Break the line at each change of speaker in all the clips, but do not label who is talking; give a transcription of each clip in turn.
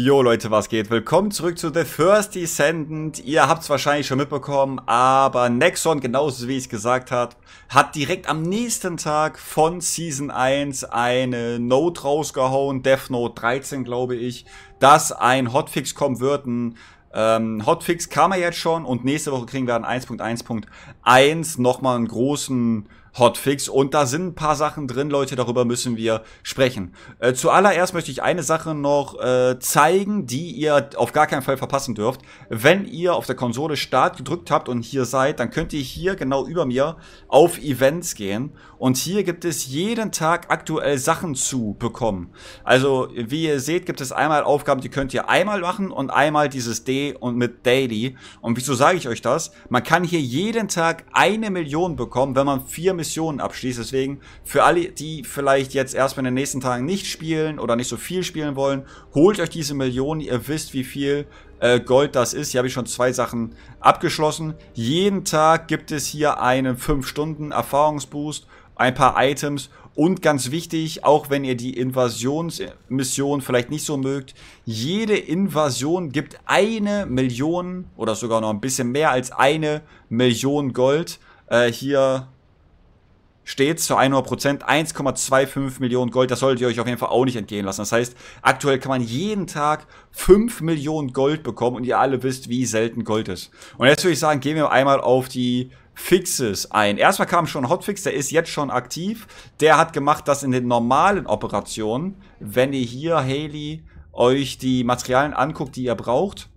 Jo Leute, was geht? Willkommen zurück zu The First Descendant. Ihr habt es wahrscheinlich schon mitbekommen, aber Nexon, genauso wie ich es gesagt habe, hat direkt am nächsten Tag von Season 1 eine Note rausgehauen, Death Note 13 glaube ich, dass ein Hotfix kommen wird. Ein ähm, Hotfix kam er jetzt schon und nächste Woche kriegen wir an 1.1.1 nochmal einen großen Hotfix und da sind ein paar Sachen drin, Leute, darüber müssen wir sprechen. Äh, zuallererst möchte ich eine Sache noch äh, zeigen, die ihr auf gar keinen Fall verpassen dürft. Wenn ihr auf der Konsole Start gedrückt habt und hier seid, dann könnt ihr hier genau über mir auf Events gehen und hier gibt es jeden Tag aktuell Sachen zu bekommen. Also wie ihr seht, gibt es einmal Aufgaben, die könnt ihr einmal machen und einmal dieses D und mit Daily. Und wieso sage ich euch das? Man kann hier jeden Tag eine Million bekommen, wenn man vier Missionen abschließt. Deswegen, für alle, die vielleicht jetzt erstmal in den nächsten Tagen nicht spielen oder nicht so viel spielen wollen, holt euch diese Millionen. Ihr wisst, wie viel äh, Gold das ist. Hier habe ich schon zwei Sachen abgeschlossen. Jeden Tag gibt es hier einen 5-Stunden-Erfahrungsboost, ein paar Items und ganz wichtig, auch wenn ihr die Invasionsmission vielleicht nicht so mögt, jede Invasion gibt eine Million oder sogar noch ein bisschen mehr als eine Million Gold. Äh, hier stets zu 100% 1,25 Millionen Gold. Das solltet ihr euch auf jeden Fall auch nicht entgehen lassen. Das heißt, aktuell kann man jeden Tag 5 Millionen Gold bekommen und ihr alle wisst, wie selten Gold ist. Und jetzt würde ich sagen, gehen wir einmal auf die Fixes ein. Erstmal kam schon Hotfix, der ist jetzt schon aktiv. Der hat gemacht, dass in den normalen Operationen, wenn ihr hier Haley euch die Materialien anguckt, die ihr braucht,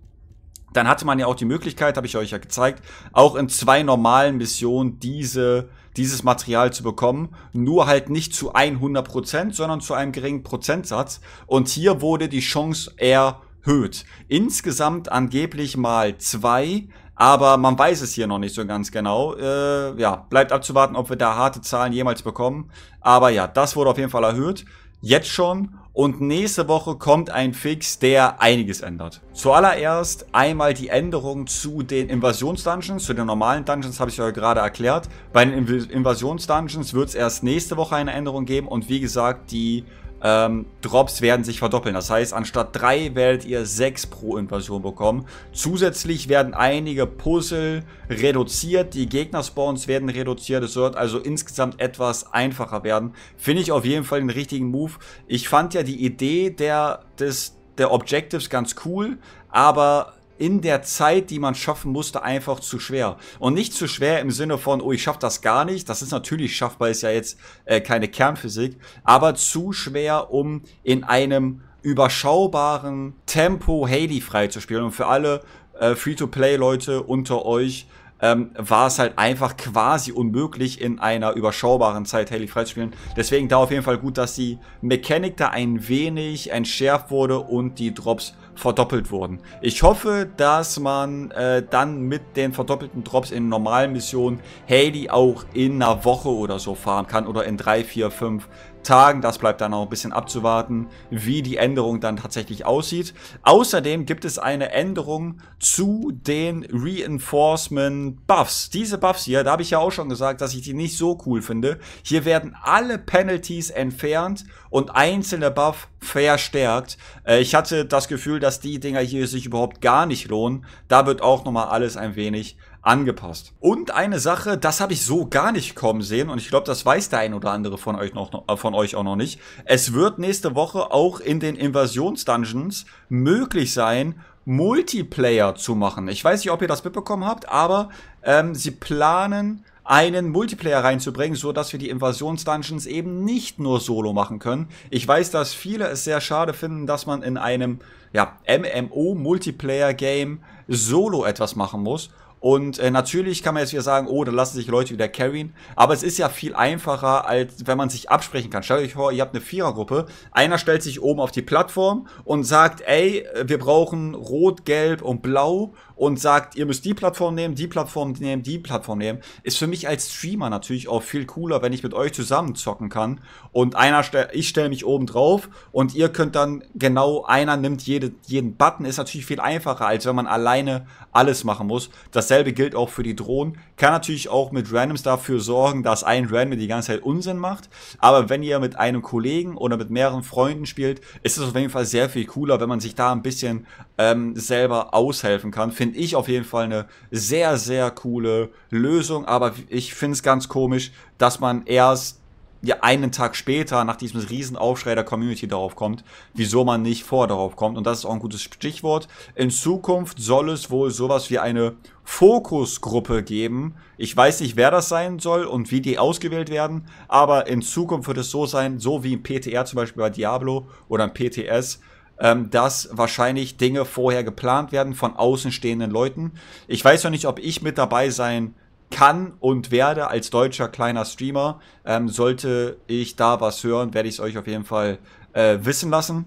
dann hatte man ja auch die Möglichkeit, habe ich euch ja gezeigt, auch in zwei normalen Missionen diese dieses Material zu bekommen, nur halt nicht zu 100%, sondern zu einem geringen Prozentsatz. Und hier wurde die Chance erhöht. Insgesamt angeblich mal zwei, aber man weiß es hier noch nicht so ganz genau. Äh, ja, bleibt abzuwarten, ob wir da harte Zahlen jemals bekommen. Aber ja, das wurde auf jeden Fall erhöht. Jetzt schon und nächste Woche kommt ein Fix, der einiges ändert. Zuallererst einmal die Änderung zu den Invasionsdungeons. Zu den normalen Dungeons habe ich euch gerade erklärt. Bei den Invasionsdungeons wird es erst nächste Woche eine Änderung geben. Und wie gesagt, die ähm, Drops werden sich verdoppeln. Das heißt, anstatt 3 werdet ihr 6 pro Invasion bekommen. Zusätzlich werden einige Puzzle reduziert, die Gegner-Spawns werden reduziert. Es wird also insgesamt etwas einfacher werden. Finde ich auf jeden Fall den richtigen Move. Ich fand ja die Idee der, des, der Objectives ganz cool, aber in der Zeit, die man schaffen musste, einfach zu schwer. Und nicht zu schwer im Sinne von, oh, ich schaff das gar nicht. Das ist natürlich schaffbar, ist ja jetzt äh, keine Kernphysik. Aber zu schwer, um in einem überschaubaren Tempo Haley freizuspielen. Und für alle äh, Free-to-Play-Leute unter euch ähm, war es halt einfach quasi unmöglich, in einer überschaubaren Zeit Haley freizuspielen. Deswegen da auf jeden Fall gut, dass die Mechanik da ein wenig entschärft wurde und die Drops verdoppelt wurden. Ich hoffe, dass man äh, dann mit den verdoppelten Drops in normalen Missionen Haley auch in einer Woche oder so fahren kann oder in drei, vier, fünf Tagen. Das bleibt dann auch ein bisschen abzuwarten, wie die Änderung dann tatsächlich aussieht. Außerdem gibt es eine Änderung zu den Reinforcement Buffs. Diese Buffs hier, da habe ich ja auch schon gesagt, dass ich die nicht so cool finde. Hier werden alle Penalties entfernt und einzelne Buff verstärkt. Äh, ich hatte das Gefühl, dass die Dinger hier sich überhaupt gar nicht lohnen. Da wird auch nochmal alles ein wenig angepasst. Und eine Sache, das habe ich so gar nicht kommen sehen und ich glaube, das weiß der ein oder andere von euch, noch, von euch auch noch nicht. Es wird nächste Woche auch in den Invasionsdungeons möglich sein, Multiplayer zu machen. Ich weiß nicht, ob ihr das mitbekommen habt, aber ähm, sie planen einen Multiplayer reinzubringen, so dass wir die Invasionsdungeons eben nicht nur solo machen können. Ich weiß, dass viele es sehr schade finden, dass man in einem ja, MMO Multiplayer Game solo etwas machen muss und äh, natürlich kann man jetzt wieder sagen, oh, da lassen sich Leute wieder carryen. Aber es ist ja viel einfacher, als wenn man sich absprechen kann. Stellt euch vor, ihr habt eine Vierergruppe. Einer stellt sich oben auf die Plattform und sagt, ey, wir brauchen Rot, Gelb und Blau. Und sagt, ihr müsst die Plattform nehmen, die Plattform nehmen, die Plattform nehmen. Ist für mich als Streamer natürlich auch viel cooler, wenn ich mit euch zusammen zocken kann. Und einer stell, ich stelle mich oben drauf und ihr könnt dann genau, einer nimmt jede, jeden Button. Ist natürlich viel einfacher, als wenn man alleine alles machen muss. Das Dasselbe gilt auch für die Drohnen. Kann natürlich auch mit Randoms dafür sorgen, dass ein Random die ganze Zeit Unsinn macht. Aber wenn ihr mit einem Kollegen oder mit mehreren Freunden spielt, ist es auf jeden Fall sehr viel cooler, wenn man sich da ein bisschen ähm, selber aushelfen kann. Finde ich auf jeden Fall eine sehr, sehr coole Lösung. Aber ich finde es ganz komisch, dass man erst ja, einen Tag später, nach diesem Riesenaufschrei der Community darauf kommt, wieso man nicht vor darauf kommt. Und das ist auch ein gutes Stichwort. In Zukunft soll es wohl sowas wie eine Fokusgruppe geben. Ich weiß nicht, wer das sein soll und wie die ausgewählt werden, aber in Zukunft wird es so sein, so wie im PTR zum Beispiel bei Diablo oder im PTS, ähm, dass wahrscheinlich Dinge vorher geplant werden von außenstehenden Leuten. Ich weiß noch nicht, ob ich mit dabei sein kann und werde als deutscher kleiner Streamer. Ähm, sollte ich da was hören, werde ich es euch auf jeden Fall äh, wissen lassen.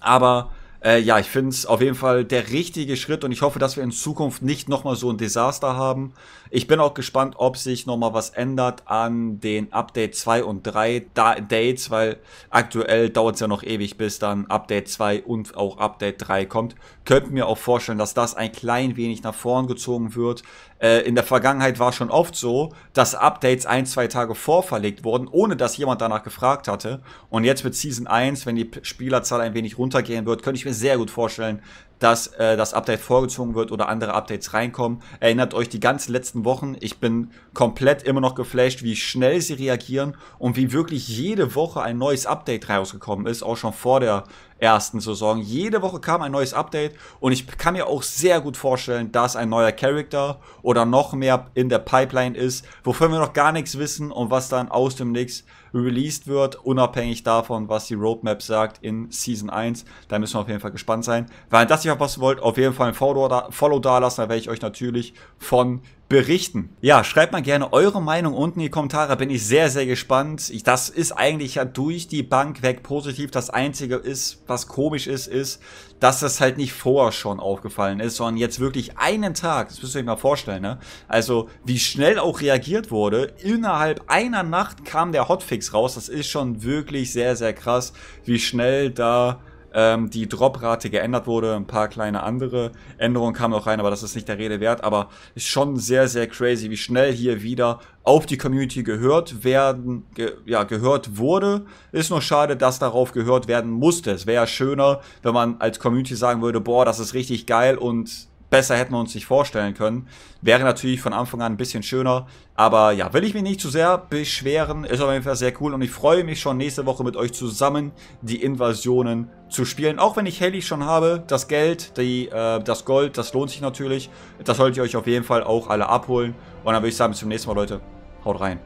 Aber äh, ja, ich finde es auf jeden Fall der richtige Schritt und ich hoffe, dass wir in Zukunft nicht nochmal so ein Desaster haben. Ich bin auch gespannt, ob sich nochmal was ändert an den Update 2 und 3 da Dates, weil aktuell dauert es ja noch ewig, bis dann Update 2 und auch Update 3 kommt. Könnten mir auch vorstellen, dass das ein klein wenig nach vorn gezogen wird. Äh, in der Vergangenheit war schon oft so, dass Updates ein, zwei Tage vorverlegt wurden, ohne dass jemand danach gefragt hatte. Und jetzt mit Season 1, wenn die Spielerzahl ein wenig runtergehen wird, könnte ich mir sehr gut vorstellen, dass äh, das Update vorgezogen wird oder andere Updates reinkommen. Erinnert euch die ganzen letzten Wochen, ich bin komplett immer noch geflasht, wie schnell sie reagieren und wie wirklich jede Woche ein neues Update rausgekommen ist, auch schon vor der ersten Saison. Jede Woche kam ein neues Update und ich kann mir auch sehr gut vorstellen, dass ein neuer Charakter oder noch mehr in der Pipeline ist, wovon wir noch gar nichts wissen und was dann aus dem Nix released wird, unabhängig davon, was die Roadmap sagt in Season 1. Da müssen wir auf jeden Fall gespannt sein. Weil das hier verpassen wollt, auf jeden Fall ein Follow, da, Follow dalassen. Da werde ich euch natürlich von berichten. Ja, schreibt mal gerne eure Meinung unten in die Kommentare. Bin ich sehr, sehr gespannt. Ich, das ist eigentlich ja durch die Bank weg positiv. Das Einzige ist, was komisch ist, ist, dass das halt nicht vorher schon aufgefallen ist, sondern jetzt wirklich einen Tag. Das müsst ihr euch mal vorstellen, ne? Also, wie schnell auch reagiert wurde. Innerhalb einer Nacht kam der Hotfix raus. Das ist schon wirklich sehr, sehr krass, wie schnell da ähm, die Droprate geändert wurde. Ein paar kleine andere Änderungen kamen auch rein, aber das ist nicht der Rede wert. Aber ist schon sehr, sehr crazy, wie schnell hier wieder auf die Community gehört werden, ge ja, gehört wurde. Ist nur schade, dass darauf gehört werden musste. Es wäre ja schöner, wenn man als Community sagen würde, boah, das ist richtig geil und Besser hätten wir uns nicht vorstellen können. Wäre natürlich von Anfang an ein bisschen schöner. Aber ja, will ich mich nicht zu sehr beschweren. Ist auf jeden Fall sehr cool. Und ich freue mich schon nächste Woche mit euch zusammen die Invasionen zu spielen. Auch wenn ich Heli schon habe. Das Geld, die, äh, das Gold, das lohnt sich natürlich. Das solltet ihr euch auf jeden Fall auch alle abholen. Und dann würde ich sagen, bis zum nächsten Mal, Leute. Haut rein.